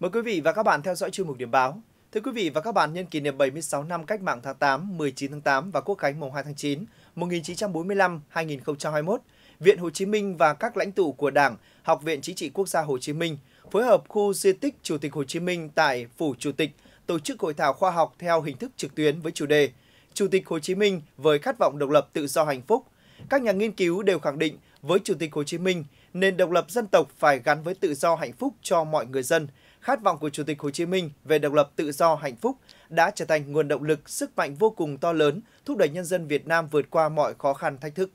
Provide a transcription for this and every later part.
Mời quý vị và các bạn theo dõi chương mục điểm báo. Thưa quý vị và các bạn, nhân kỷ niệm 76 năm cách mạng tháng 8, 19 tháng 8 và quốc khánh mùng 2 tháng 9, 1945-2021, Viện Hồ Chí Minh và các lãnh tụ của Đảng, Học viện Chính trị Quốc gia Hồ Chí Minh phối hợp khu di tích Chủ tịch Hồ Chí Minh tại Phủ Chủ tịch tổ chức hội thảo khoa học theo hình thức trực tuyến với chủ đề Chủ tịch Hồ Chí Minh với khát vọng độc lập tự do hạnh phúc. Các nhà nghiên cứu đều khẳng định với Chủ tịch Hồ Chí Minh, nền độc lập dân tộc phải gắn với tự do hạnh phúc cho mọi người dân – khát vọng của Chủ tịch Hồ Chí Minh về độc lập tự do hạnh phúc đã trở thành nguồn động lực, sức mạnh vô cùng to lớn, thúc đẩy nhân dân Việt Nam vượt qua mọi khó khăn thách thức.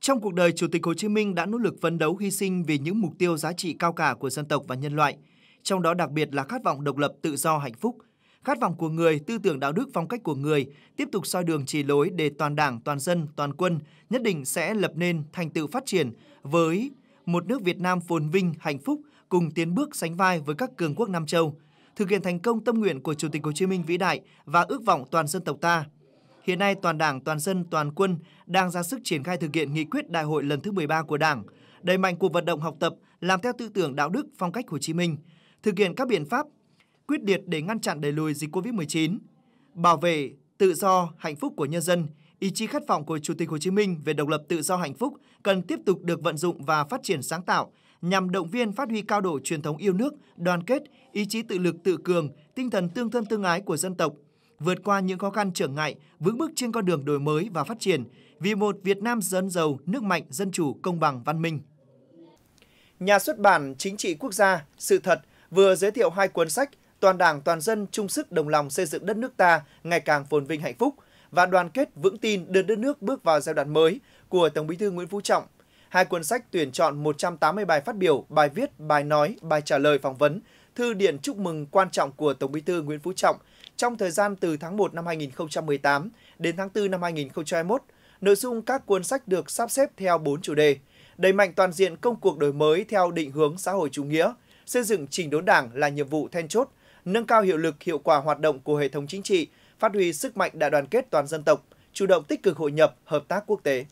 Trong cuộc đời, Chủ tịch Hồ Chí Minh đã nỗ lực phấn đấu hy sinh vì những mục tiêu giá trị cao cả của dân tộc và nhân loại, trong đó đặc biệt là khát vọng độc lập tự do hạnh phúc, khát vọng của người, tư tưởng đạo đức phong cách của người tiếp tục soi đường chỉ lối để toàn đảng, toàn dân, toàn quân nhất định sẽ lập nên thành tựu phát triển với một nước Việt Nam phồn vinh, hạnh phúc, cùng tiến bước sánh vai với các cường quốc Nam châu, thực hiện thành công tâm nguyện của Chủ tịch Hồ Chí Minh vĩ đại và ước vọng toàn dân tộc ta. Hiện nay toàn Đảng, toàn dân, toàn quân đang ra sức triển khai thực hiện nghị quyết đại hội lần thứ 13 của Đảng, đẩy mạnh cuộc vận động học tập làm theo tư tưởng đạo đức phong cách Hồ Chí Minh, thực hiện các biện pháp quyết liệt để ngăn chặn đẩy lùi dịch Covid-19, bảo vệ tự do, hạnh phúc của nhân dân, ý chí khát vọng của Chủ tịch Hồ Chí Minh về độc lập tự do hạnh phúc cần tiếp tục được vận dụng và phát triển sáng tạo, nhằm động viên phát huy cao độ truyền thống yêu nước, đoàn kết, ý chí tự lực tự cường, tinh thần tương thân tương ái của dân tộc, vượt qua những khó khăn trở ngại, vững bước trên con đường đổi mới và phát triển vì một Việt Nam dân giàu, nước mạnh, dân chủ, công bằng, văn minh. Nhà xuất bản Chính trị quốc gia Sự thật vừa giới thiệu hai cuốn sách Toàn Đảng toàn dân chung sức đồng lòng xây dựng đất nước ta ngày càng phồn vinh hạnh phúc và đoàn kết vững tin đưa đất nước bước vào giai đoạn mới của Tổng Bí thư Nguyễn Phú Trọng Hai cuốn sách tuyển chọn 180 bài phát biểu, bài viết, bài nói, bài trả lời phỏng vấn, thư điện chúc mừng quan trọng của Tổng Bí thư Nguyễn Phú Trọng trong thời gian từ tháng 1 năm 2018 đến tháng 4 năm 2021. Nội dung các cuốn sách được sắp xếp theo 4 chủ đề: đẩy mạnh toàn diện công cuộc đổi mới theo định hướng xã hội chủ nghĩa, xây dựng chỉnh đốn Đảng là nhiệm vụ then chốt, nâng cao hiệu lực hiệu quả hoạt động của hệ thống chính trị, phát huy sức mạnh đại đoàn kết toàn dân tộc, chủ động tích cực hội nhập, hợp tác quốc tế.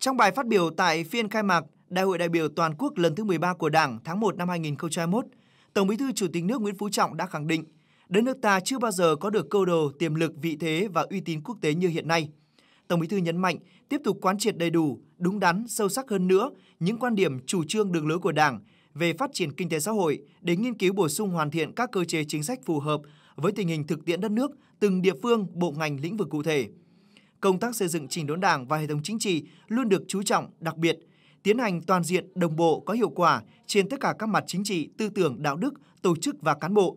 Trong bài phát biểu tại phiên khai mạc Đại hội đại biểu toàn quốc lần thứ 13 của Đảng tháng 1 năm 2021, Tổng Bí thư Chủ tịch nước Nguyễn Phú Trọng đã khẳng định đất nước ta chưa bao giờ có được cơ đồ, tiềm lực, vị thế và uy tín quốc tế như hiện nay. Tổng Bí thư nhấn mạnh tiếp tục quán triệt đầy đủ, đúng đắn, sâu sắc hơn nữa những quan điểm chủ trương đường lối của Đảng về phát triển kinh tế xã hội để nghiên cứu bổ sung hoàn thiện các cơ chế chính sách phù hợp với tình hình thực tiễn đất nước, từng địa phương, bộ ngành lĩnh vực cụ thể công tác xây dựng chỉnh đốn Đảng và hệ thống chính trị luôn được chú trọng đặc biệt, tiến hành toàn diện, đồng bộ có hiệu quả trên tất cả các mặt chính trị, tư tưởng, đạo đức, tổ chức và cán bộ.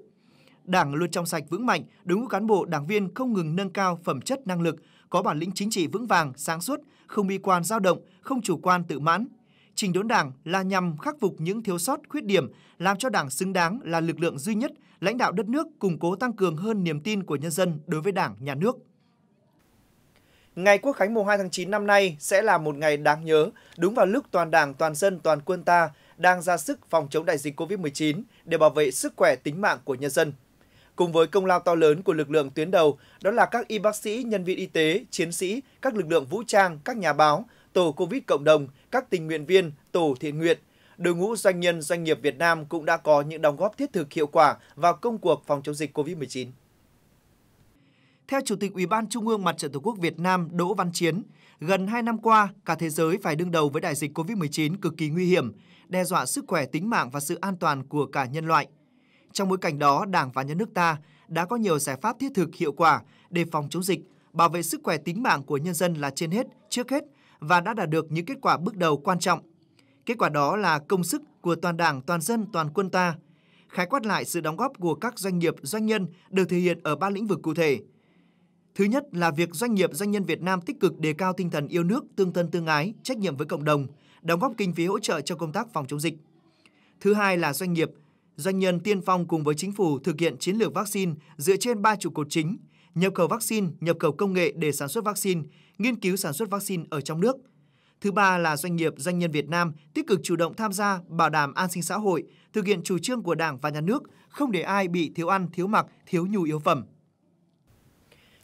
Đảng luôn trong sạch vững mạnh, đối ngũ cán bộ đảng viên không ngừng nâng cao phẩm chất năng lực, có bản lĩnh chính trị vững vàng, sáng suốt, không bi quan dao động, không chủ quan tự mãn. Trình đốn Đảng là nhằm khắc phục những thiếu sót, khuyết điểm, làm cho Đảng xứng đáng là lực lượng duy nhất lãnh đạo đất nước, củng cố tăng cường hơn niềm tin của nhân dân đối với Đảng, nhà nước. Ngày Quốc khánh mùng 2 tháng 9 năm nay sẽ là một ngày đáng nhớ, đúng vào lúc toàn đảng, toàn dân, toàn quân ta đang ra sức phòng chống đại dịch COVID-19 để bảo vệ sức khỏe tính mạng của nhân dân. Cùng với công lao to lớn của lực lượng tuyến đầu, đó là các y bác sĩ, nhân viên y tế, chiến sĩ, các lực lượng vũ trang, các nhà báo, tổ COVID cộng đồng, các tình nguyện viên, tổ thiện nguyện, đội ngũ doanh nhân doanh nghiệp Việt Nam cũng đã có những đóng góp thiết thực hiệu quả vào công cuộc phòng chống dịch COVID-19. Theo Chủ tịch Ủy ban Trung ương Mặt trận Tổ quốc Việt Nam Đỗ Văn Chiến, gần 2 năm qua, cả thế giới phải đương đầu với đại dịch COVID-19 cực kỳ nguy hiểm, đe dọa sức khỏe tính mạng và sự an toàn của cả nhân loại. Trong bối cảnh đó, Đảng và nhà nước ta đã có nhiều giải pháp thiết thực hiệu quả để phòng chống dịch, bảo vệ sức khỏe tính mạng của nhân dân là trên hết, trước hết và đã đạt được những kết quả bước đầu quan trọng. Kết quả đó là công sức của toàn Đảng, toàn dân, toàn quân ta. Khái quát lại sự đóng góp của các doanh nghiệp, doanh nhân được thể hiện ở ba lĩnh vực cụ thể – Thứ nhất là việc doanh nghiệp doanh nhân Việt Nam tích cực đề cao tinh thần yêu nước, tương thân tương ái, trách nhiệm với cộng đồng, đóng góp kinh phí hỗ trợ cho công tác phòng chống dịch. Thứ hai là doanh nghiệp, doanh nhân tiên phong cùng với chính phủ thực hiện chiến lược vaccine dựa trên ba trụ cột chính, nhập khẩu vaccine, nhập khẩu công nghệ để sản xuất vaccine, nghiên cứu sản xuất vaccine ở trong nước. Thứ ba là doanh nghiệp, doanh nhân Việt Nam tích cực chủ động tham gia bảo đảm an sinh xã hội, thực hiện chủ trương của Đảng và Nhà nước, không để ai bị thiếu ăn, thiếu mặc, thiếu nhu yếu phẩm.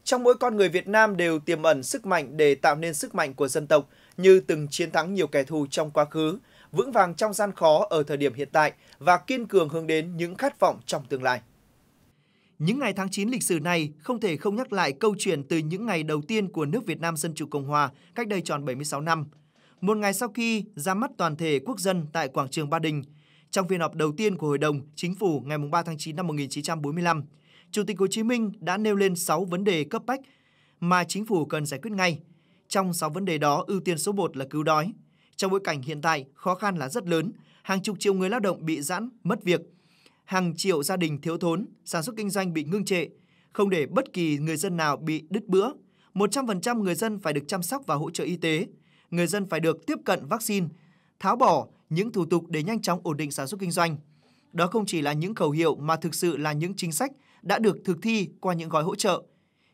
Trong mỗi con người Việt Nam đều tiềm ẩn sức mạnh để tạo nên sức mạnh của dân tộc như từng chiến thắng nhiều kẻ thù trong quá khứ, vững vàng trong gian khó ở thời điểm hiện tại và kiên cường hướng đến những khát vọng trong tương lai. Những ngày tháng 9 lịch sử này không thể không nhắc lại câu chuyện từ những ngày đầu tiên của nước Việt Nam Dân Chủ Cộng Hòa cách đây tròn 76 năm. Một ngày sau khi ra mắt toàn thể quốc dân tại quảng trường Ba Đình, trong phiên họp đầu tiên của Hội đồng Chính phủ ngày 3 tháng 9 năm 1945, Chủ tịch Hồ Chí Minh đã nêu lên 6 vấn đề cấp bách mà chính phủ cần giải quyết ngay. Trong 6 vấn đề đó, ưu tiên số 1 là cứu đói. Trong bối cảnh hiện tại, khó khăn là rất lớn, hàng chục triệu người lao động bị giãn, mất việc, hàng triệu gia đình thiếu thốn, sản xuất kinh doanh bị ngưng trệ, không để bất kỳ người dân nào bị đứt bữa. 100% người dân phải được chăm sóc và hỗ trợ y tế. Người dân phải được tiếp cận vaccine, tháo bỏ những thủ tục để nhanh chóng ổn định sản xuất kinh doanh. Đó không chỉ là những khẩu hiệu mà thực sự là những chính sách đã được thực thi qua những gói hỗ trợ.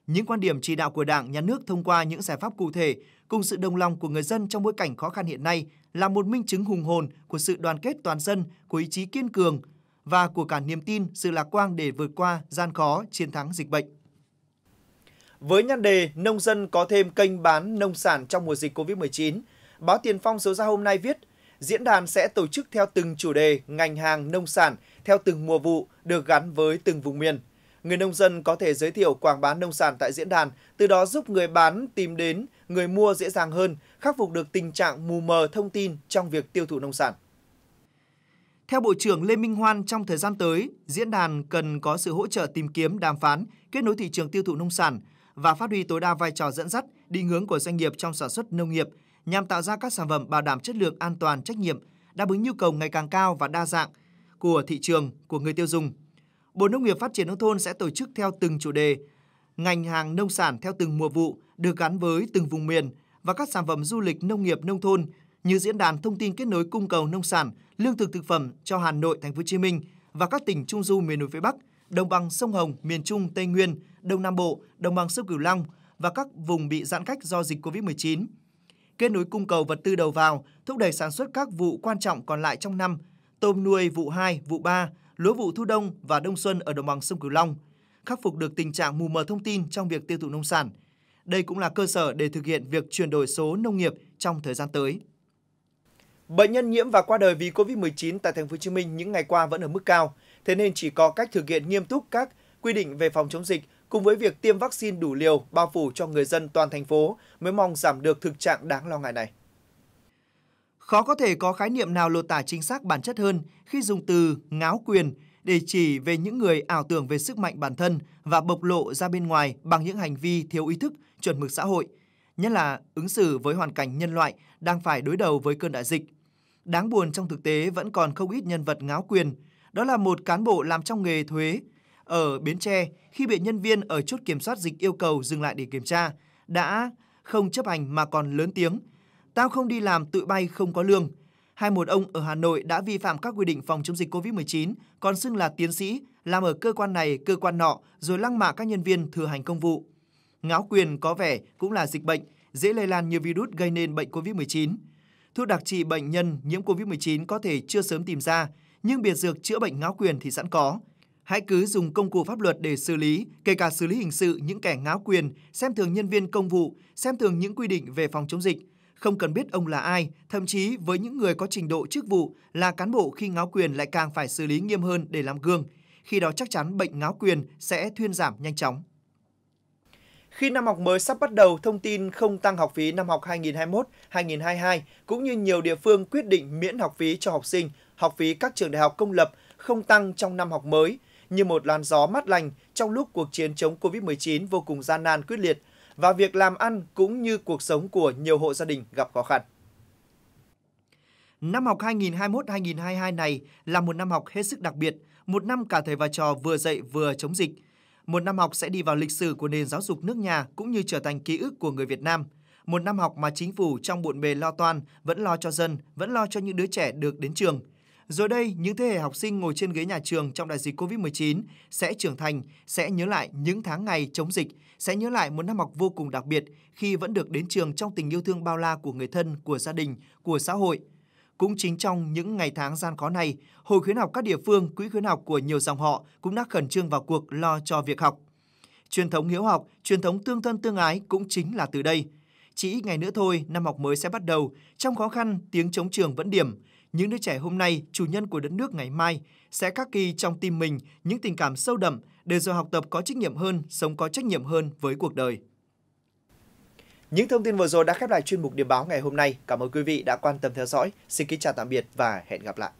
Những quan điểm chỉ đạo của Đảng, Nhà nước thông qua những giải pháp cụ thể cùng sự đồng lòng của người dân trong bối cảnh khó khăn hiện nay là một minh chứng hùng hồn của sự đoàn kết toàn dân, của ý chí kiên cường và của cả niềm tin, sự lạc quan để vượt qua gian khó, chiến thắng dịch bệnh. Với nhan đề Nông dân có thêm kênh bán nông sản trong mùa dịch COVID-19, báo Tiền Phong số ra hôm nay viết diễn đàn sẽ tổ chức theo từng chủ đề, ngành hàng, nông sản, theo từng mùa vụ được gắn với từng vùng miền. Người nông dân có thể giới thiệu quảng bá nông sản tại diễn đàn, từ đó giúp người bán tìm đến, người mua dễ dàng hơn, khắc phục được tình trạng mù mờ thông tin trong việc tiêu thụ nông sản. Theo Bộ trưởng Lê Minh Hoan, trong thời gian tới, diễn đàn cần có sự hỗ trợ tìm kiếm, đàm phán, kết nối thị trường tiêu thụ nông sản và phát huy tối đa vai trò dẫn dắt, định hướng của doanh nghiệp trong sản xuất nông nghiệp nhằm tạo ra các sản phẩm bảo đảm chất lượng, an toàn, trách nhiệm, đáp ứng nhu cầu ngày càng cao và đa dạng của thị trường, của người tiêu dùng. Bộ Nông nghiệp Phát triển Nông thôn sẽ tổ chức theo từng chủ đề, ngành hàng nông sản theo từng mùa vụ được gắn với từng vùng miền và các sản phẩm du lịch nông nghiệp nông thôn như diễn đàn thông tin kết nối cung cầu nông sản, lương thực thực phẩm cho Hà Nội, Thành phố Hồ Chí Minh và các tỉnh Trung du miền núi phía Bắc, đồng bằng sông Hồng, miền Trung, Tây Nguyên, Đông Nam Bộ, đồng bằng sông Cửu Long và các vùng bị giãn cách do dịch Covid-19. Kết nối cung cầu vật tư đầu vào, thúc đẩy sản xuất các vụ quan trọng còn lại trong năm, tôm nuôi vụ 2, vụ 3 lúa vụ thu đông và đông xuân ở đồng bằng sông Cửu Long, khắc phục được tình trạng mù mờ thông tin trong việc tiêu thụ nông sản. Đây cũng là cơ sở để thực hiện việc chuyển đổi số nông nghiệp trong thời gian tới. Bệnh nhân nhiễm và qua đời vì COVID-19 tại thành phố Hồ Chí Minh những ngày qua vẫn ở mức cao, thế nên chỉ có cách thực hiện nghiêm túc các quy định về phòng chống dịch cùng với việc tiêm vaccine đủ liều bao phủ cho người dân toàn thành phố mới mong giảm được thực trạng đáng lo ngại này. Khó có thể có khái niệm nào lột tả chính xác bản chất hơn khi dùng từ ngáo quyền để chỉ về những người ảo tưởng về sức mạnh bản thân và bộc lộ ra bên ngoài bằng những hành vi thiếu ý thức, chuẩn mực xã hội, nhất là ứng xử với hoàn cảnh nhân loại đang phải đối đầu với cơn đại dịch. Đáng buồn trong thực tế vẫn còn không ít nhân vật ngáo quyền, đó là một cán bộ làm trong nghề thuế ở Bến Tre khi bị nhân viên ở chốt kiểm soát dịch yêu cầu dừng lại để kiểm tra, đã không chấp hành mà còn lớn tiếng Tao không đi làm tự bay không có lương. Hai một ông ở Hà Nội đã vi phạm các quy định phòng chống dịch COVID-19, còn xưng là tiến sĩ, làm ở cơ quan này, cơ quan nọ, rồi lăng mạ các nhân viên thừa hành công vụ. Ngáo quyền có vẻ cũng là dịch bệnh, dễ lây lan như virus gây nên bệnh COVID-19. Thuốc đặc trị bệnh nhân nhiễm COVID-19 có thể chưa sớm tìm ra, nhưng biệt dược chữa bệnh ngáo quyền thì sẵn có. Hãy cứ dùng công cụ pháp luật để xử lý, kể cả xử lý hình sự những kẻ ngáo quyền, xem thường nhân viên công vụ, xem thường những quy định về phòng chống dịch, không cần biết ông là ai, thậm chí với những người có trình độ chức vụ là cán bộ khi ngáo quyền lại càng phải xử lý nghiêm hơn để làm gương. Khi đó chắc chắn bệnh ngáo quyền sẽ thuyên giảm nhanh chóng. Khi năm học mới sắp bắt đầu, thông tin không tăng học phí năm học 2021-2022 cũng như nhiều địa phương quyết định miễn học phí cho học sinh, học phí các trường đại học công lập không tăng trong năm học mới như một làn gió mát lành trong lúc cuộc chiến chống Covid-19 vô cùng gian nan quyết liệt và việc làm ăn cũng như cuộc sống của nhiều hộ gia đình gặp khó khăn. Năm học 2021-2022 này là một năm học hết sức đặc biệt, một năm cả thầy và trò vừa dạy vừa chống dịch. Một năm học sẽ đi vào lịch sử của nền giáo dục nước nhà cũng như trở thành ký ức của người Việt Nam. Một năm học mà chính phủ trong bộn bề lo toan, vẫn lo cho dân, vẫn lo cho những đứa trẻ được đến trường – rồi đây, những thế hệ học sinh ngồi trên ghế nhà trường trong đại dịch Covid-19 sẽ trưởng thành, sẽ nhớ lại những tháng ngày chống dịch, sẽ nhớ lại một năm học vô cùng đặc biệt khi vẫn được đến trường trong tình yêu thương bao la của người thân, của gia đình, của xã hội. Cũng chính trong những ngày tháng gian khó này, Hội khuyến học các địa phương, quỹ khuyến học của nhiều dòng họ cũng đã khẩn trương vào cuộc lo cho việc học. Truyền thống hiếu học, truyền thống tương thân tương ái cũng chính là từ đây – chỉ ít ngày nữa thôi, năm học mới sẽ bắt đầu. Trong khó khăn, tiếng chống trường vẫn điểm những đứa trẻ hôm nay, chủ nhân của đất nước ngày mai sẽ khắc ghi trong tim mình những tình cảm sâu đậm để rồi học tập có trách nhiệm hơn, sống có trách nhiệm hơn với cuộc đời. Những thông tin vừa rồi đã khép lại chuyên mục điểm báo ngày hôm nay. Cảm ơn quý vị đã quan tâm theo dõi. Xin kính chào tạm biệt và hẹn gặp lại.